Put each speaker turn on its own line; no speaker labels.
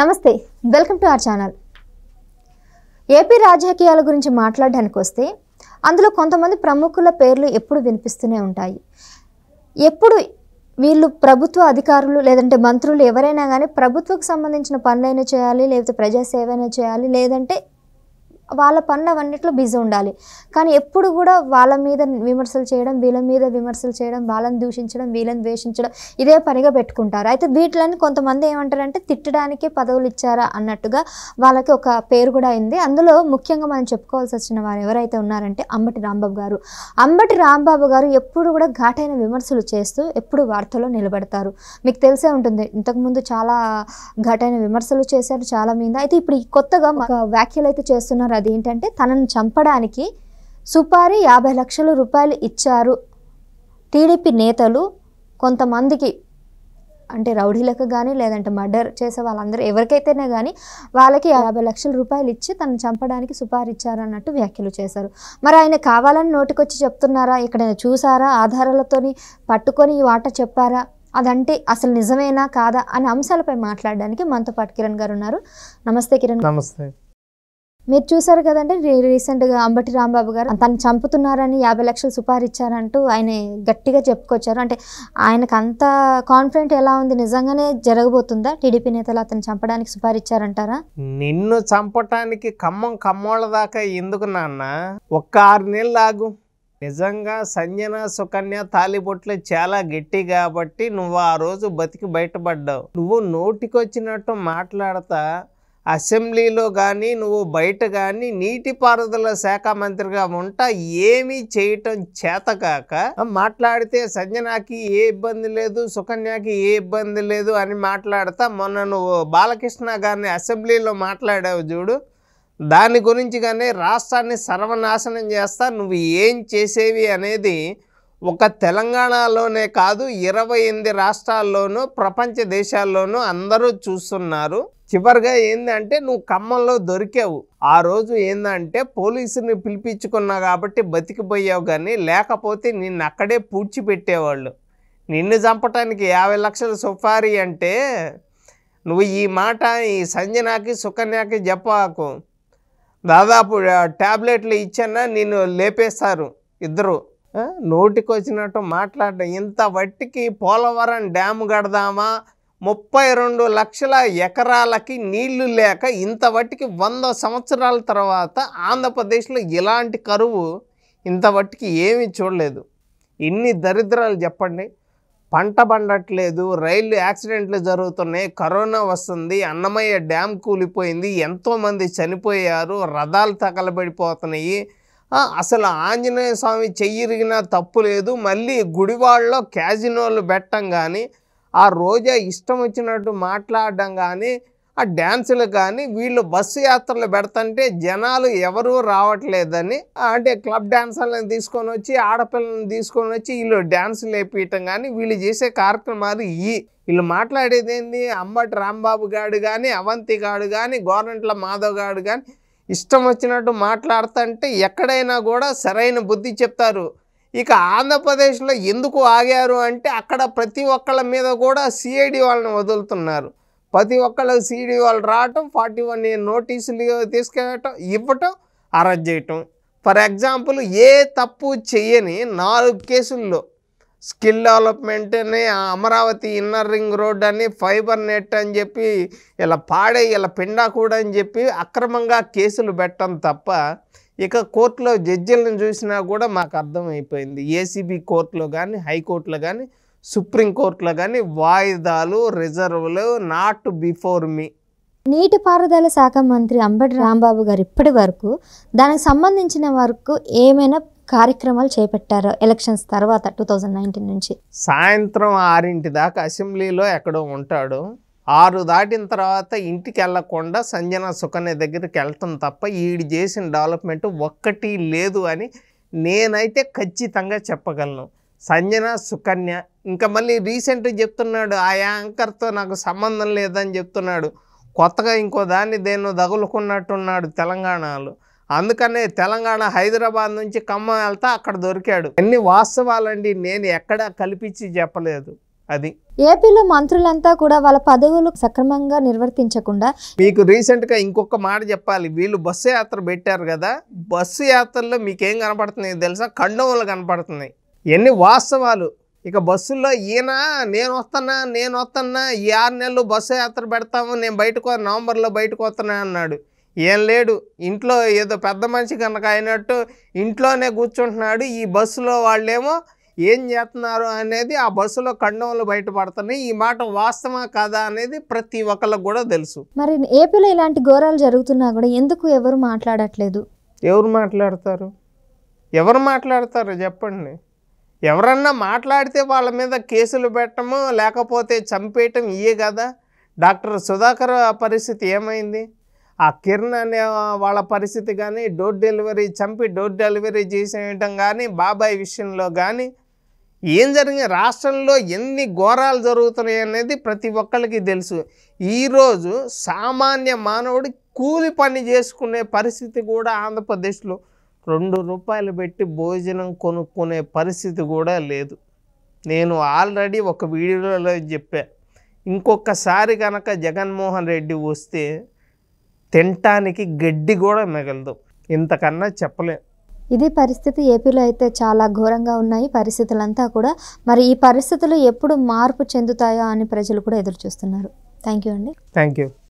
నమస్తే welcome to our channel AP రాజకీయాల గురించి మాట్లాడడానికి వస్తే అందులో కొంతమంది ప్రముఖుల పేర్లు ఎప్పుడు వినిపిస్తూనే ఉంటాయి ఎప్పుడు వీళ్ళు ప్రభుత్వ అధికారులు లేదంటే మంత్రులు ఎవరైనా కానీ ప్రభుత్వకు సంబంధించిన పనులైనా చేయాలి లేకపోతే ప్రజాసేవైనా చేయాలి లేదంటే వాళ్ళ పనులు అవన్నిట్లో బిజీ ఉండాలి కానీ ఎప్పుడు కూడా వాళ్ళ మీద విమర్శలు చేయడం వీళ్ళ మీద విమర్శలు చేయడం వాళ్ళని దూషించడం వీళ్ళని ద్వేషించడం ఇదే పనిగా పెట్టుకుంటారు అయితే వీటిలని కొంతమంది ఏమంటారంటే తిట్టడానికే పదవులు ఇచ్చారా అన్నట్టుగా వాళ్ళకి ఒక పేరు కూడా అయింది అందులో ముఖ్యంగా మనం చెప్పుకోవాల్సి వచ్చిన వారు ఎవరైతే ఉన్నారంటే అంబటి రాంబాబు గారు అంబటి రాంబాబు గారు ఎప్పుడు కూడా ఘాటైన విమర్శలు చేస్తూ ఎప్పుడు వార్తలో నిలబడతారు మీకు తెలిసే ఉంటుంది ఇంతకుముందు చాలా ఘాటైన విమర్శలు చేశారు చాలా మీద అయితే ఇప్పుడు కొత్తగా వ్యాఖ్యలు అయితే చేస్తున్నారు ఉన్నది ఏంటంటే తనను చంపడానికి సుపారి యాభై లక్షల రూపాయలు ఇచ్చారు టీడీపీ నేతలు కొంతమందికి అంటే రౌడీలకు కానీ లేదంటే మర్డర్ చేసే వాళ్ళందరూ ఎవరికైతేనే కానీ వాళ్ళకి యాభై లక్షల రూపాయలు ఇచ్చి తను చంపడానికి ఇచ్చారు అన్నట్టు వ్యాఖ్యలు చేశారు మరి ఆయన కావాలని నోటికొచ్చి చెప్తున్నారా ఇక్కడ చూసారా ఆధారాలతోని పట్టుకొని ఈ వాట చెప్పారా అదంటే అసలు నిజమేనా కాదా అనే అంశాలపై మాట్లాడడానికి మనతో పాటు కిరణ్ గారు ఉన్నారు నమస్తే కిరణ్ నమస్తే మీరు చూసారు కదండి రీసెంట్గా అంబటి రాంబాబు గారు తను చంపుతున్నారని యాభై లక్షలు సుపారిచ్చారంటూ ఆయన గట్టిగా చెప్పుకొచ్చారు అంటే ఆయనకు అంత కాన్ఫిడెంట్ ఎలా ఉంది నిజంగానే జరగబోతుందా టీడీపీ నేతలు అతను చంపడానికి సుపారిచ్చారంటారా
నిన్ను చంపటానికి ఖమ్మం ఖమ్మోళ్ళ దాకా ఎందుకు నాన్న ఒక్క ఆరు నెలలు ఆగు నిజంగా సంజన సుకన్య తాలిబొట్లు చాలా గట్టి కాబట్టి నువ్వు ఆ రోజు బతికి బయటపడ్డావు నువ్వు నోటికొచ్చినట్టు మాట్లాడతా అసెంబ్లీలో కానీ నువ్వు బయట కానీ నీటిపారుదల శాఖ మంత్రిగా ఉంటా ఏమీ చేయటం చేతకాక మాట్లాడితే సంజనాకి ఏ ఇబ్బంది లేదు సుకన్యకి ఏ ఇబ్బంది లేదు అని మాట్లాడతా మొన్న నువ్వు బాలకృష్ణ గారిని అసెంబ్లీలో మాట్లాడావు చూడు దాని గురించి కానీ రాష్ట్రాన్ని సర్వనాశనం చేస్తా నువ్వు ఏం చేసేవి అనేది ఒక తెలంగాణలోనే కాదు ఇరవై ఎనిమిది రాష్ట్రాల్లోనూ ప్రపంచ దేశాల్లోనూ అందరూ చూస్తున్నారు చివరిగా ఏందంటే నువ్వు ఖమ్మంలో దొరికావు ఆ రోజు ఏందంటే పోలీసుని పిలిపించుకున్నావు కాబట్టి బతికిపోయావు కానీ లేకపోతే నిన్ను అక్కడే పూడ్చిపెట్టేవాళ్ళు నిన్ను చంపటానికి యాభై లక్షల సుఫారీ అంటే నువ్వు ఈ మాట ఈ సంజనాకి సుకన్యాకి చెప్పాకు దాదాపు ట్యాబ్లెట్లు ఇచ్చానా నిన్ను లేపేస్తారు ఇద్దరు నోటికి వచ్చినట్టు మాట్లాడ ఇంత వట్టికి పోలవరం డ్యామ్ కడదామా ముప్పై రెండు లక్షల ఎకరాలకి నీళ్లు లేక ఇంతవట్టికి వంద సంవత్సరాల తర్వాత ఆంధ్రప్రదేశ్లో ఇలాంటి కరువు ఇంతవట్టికి ఏమీ చూడలేదు ఇన్ని దరిద్రాలు చెప్పండి పంట పండట్లేదు రైళ్ళు యాక్సిడెంట్లు జరుగుతున్నాయి కరోనా వస్తుంది అన్నమయ్య డ్యామ్ కూలిపోయింది ఎంతోమంది చనిపోయారు రథాలు తగలబడిపోతున్నాయి అసలు ఆంజనేయ స్వామి చెయ్యిరిగినా తప్పు లేదు మళ్ళీ గుడివాళ్ళలో క్యాజినోలు పెట్టం కానీ ఆ రోజా ఇష్టం వచ్చినట్టు మాట్లాడడం కానీ ఆ డ్యాన్సులు కానీ వీళ్ళు బస్సు యాత్రలు పెడతంటే జనాలు ఎవరూ రావట్లేదని అంటే క్లబ్ డ్యాన్సర్లను తీసుకొని వచ్చి ఆడపిల్లలను తీసుకొని వచ్చి వీళ్ళు డ్యాన్సులు వేపించటం కానీ వీళ్ళు చేసే కార్యక్రమాలు ఈ వీళ్ళు మాట్లాడేది ఏంది అంబటి రాంబాబు గాడు కానీ అవంతి గాడు కానీ గవర్నమెంట్ల మాధవ్ గాడు కానీ ఇష్టం వచ్చినట్టు మాట్లాడుతుంటే ఎక్కడైనా కూడా సరైన బుద్ధి చెప్తారు ఇక ఆంధ్రప్రదేశ్లో ఎందుకు ఆగారు అంటే అక్కడ ప్రతి ఒక్కళ్ళ మీద కూడా సిఐడి వాళ్ళని వదులుతున్నారు ప్రతి ఒక్కళ్ళు సిఐడి వాళ్ళు రావటం ఫార్టీ వన్ నోటీసులు తీసుకెళ్ళటం ఇవ్వటం అరెస్ట్ చేయటం ఫర్ ఎగ్జాంపుల్ ఏ తప్పు చేయని నాలుగు కేసుల్లో స్కిల్ డెవలప్మెంట్ అని అమరావతి ఇన్నర్ రింగ్ రోడ్ అని ఫైబర్ నెట్ అని చెప్పి ఇలా పాడే ఇలా పిండా కూడా అని చెప్పి అక్రమంగా కేసులు పెట్టడం తప్ప ఇక కోర్టులో జడ్జిలను చూసినా కూడా మాకు అర్థమైపోయింది ఏసీబీ కోర్టులో కానీ హైకోర్టులో కానీ సుప్రీంకోర్టులో కానీ వాయిదాలు రిజర్వులు నాట్ బిఫోర్ మీ
నీటిపారుదల శాఖ మంత్రి అంబటి రాంబాబు గారు ఇప్పటి వరకు దానికి సంబంధించిన వరకు ఏమైనా కార్యక్రమాలు చేపట్టారు ఎలక్షన్స్ తర్వాత టూ థౌజండ్ నైన్టీన్ నుంచి
సాయంత్రం ఆరింటి దాకా అసెంబ్లీలో ఎక్కడో ఉంటాడు ఆరు దాటిన తర్వాత ఇంటికి వెళ్లకుండా సంజన సుకన్య దగ్గరికి వెళ్తాం తప్ప ఈడు చేసిన డెవలప్మెంట్ ఒక్కటి లేదు అని నేనైతే ఖచ్చితంగా చెప్పగలను సంజన సుకన్య ఇంకా మళ్ళీ రీసెంట్గా చెప్తున్నాడు ఆ యాంకర్తో నాకు సంబంధం లేదని చెప్తున్నాడు కొత్తగా ఇంకో దాన్ని దేన్నో తగులుకున్నట్టున్నాడు తెలంగాణలో అందుకనే తెలంగాణ హైదరాబాద్ నుంచి ఖమ్మం వెళ్తా అక్కడ దొరికాడు ఎన్ని వాస్తవాలండి నేను ఎక్కడా కల్పించి చెప్పలేదు అది
ఏపీలో మంత్రులంతా కూడా వాళ్ళ పదవులు సక్రమంగా నిర్వర్తించకుండా మీకు రీసెంట్గా
ఇంకొక మాట చెప్పాలి వీళ్ళు బస్సు యాత్ర పెట్టారు కదా బస్సు యాత్రలో మీకేం కనపడుతున్నాయి తెలుసా కండోములు కనపడుతున్నాయి ఎన్ని వాస్తవాలు ఇక బస్సుల్లో ఈయన నేను వస్తున్నా నేను వస్తున్నా ఈ ఆరు నెలలు బస్సు యాత్ర పెడతాము నేను బయటకు నవంబర్లో బయటకు వస్తానా అన్నాడు ఏం లేడు ఇంట్లో ఏదో పెద్ద మనిషి కనుక అయినట్టు ఇంట్లోనే కూర్చుంటున్నాడు ఈ బస్సులో వాళ్ళేమో ఏం చేస్తున్నారు అనేది ఆ బస్సులో ఖండంలో బయటపడుతున్నాయి ఈ మాట వాస్తవా కాదా అనేది ప్రతి ఒక్కరికి కూడా తెలుసు
మరి ఏపీలో ఇలాంటి ఘోరాలు జరుగుతున్నా కూడా ఎందుకు ఎవరు మాట్లాడట్లేదు ఎవరు మాట్లాడతారు
ఎవరు మాట్లాడతారు చెప్పండి ఎవరన్నా మాట్లాడితే వాళ్ళ మీద కేసులు పెట్టము లేకపోతే చంపేయటం ఇయే కదా డాక్టర్ సుధాకర్ పరిస్థితి ఏమైంది ఆ కిరణ్ అనే వాళ్ళ పరిస్థితి కానీ డోర్ డెలివరీ చంపి డోర్ డెలివరీ చేసేయటం కానీ బాబాయ్ విషయంలో కానీ ఏం జరిగింది రాష్ట్రంలో ఎన్ని ఘోరాలు జరుగుతున్నాయి అనేది ప్రతి ఒక్కరికి తెలుసు ఈరోజు సామాన్య మానవుడి కూలి పని చేసుకునే పరిస్థితి కూడా ఆంధ్రప్రదేశ్లో రెండు రూపాయలు పెట్టి భోజనం కొనుక్కునే పరిస్థితి కూడా లేదు నేను ఆల్రెడీ ఒక వీడియోలో చెప్పా ఇంకొకసారి కనుక జగన్మోహన్ రెడ్డి వస్తే తినటానికి గడ్డి కూడా మిగలదు ఇంతకన్నా చెప్పలేం
ఇది పరిస్థితి ఏపీలో అయితే చాలా ఘోరంగా ఉన్నాయి పరిస్థితులంతా కూడా మరి ఈ పరిస్థితులు ఎప్పుడు మార్పు చెందుతాయో అని ప్రజలు కూడా ఎదురు చూస్తున్నారు థ్యాంక్ యూ అండి
థ్యాంక్ యూ